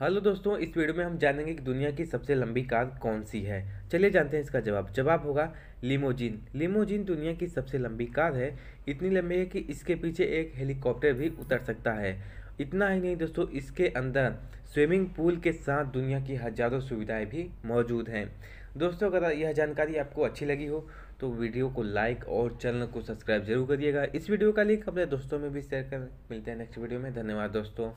hello दोस्तों इस video में हम जानेंगे कि दुनिया की सबसे लंबी कार कौन सी है चलिए जानते हैं इसका जवाब जवाब होगा लिमोजिन लिमोजिन दुनिया की सबसे लंबी कार है इतनी लंबी है कि इसके पीछे एक हेलीकॉप्टर भी उतर सकता है इतना ही नहीं दोस्तों इसके अंदर स्विमिंग पूल के साथ दुनिया की हज़ारों सुविधाएँ भी मौजूद हैं दोस्तों अगर यह जानकारी आपको अच्छी लगी हो तो वीडियो को लाइक और चैनल को सब्सक्राइब जरूर करिएगा इस वीडियो का लिंक अपने दोस्तों में भी शेयर कर मिलते हैं नेक्स्ट वीडियो में धन्यवाद दोस्तों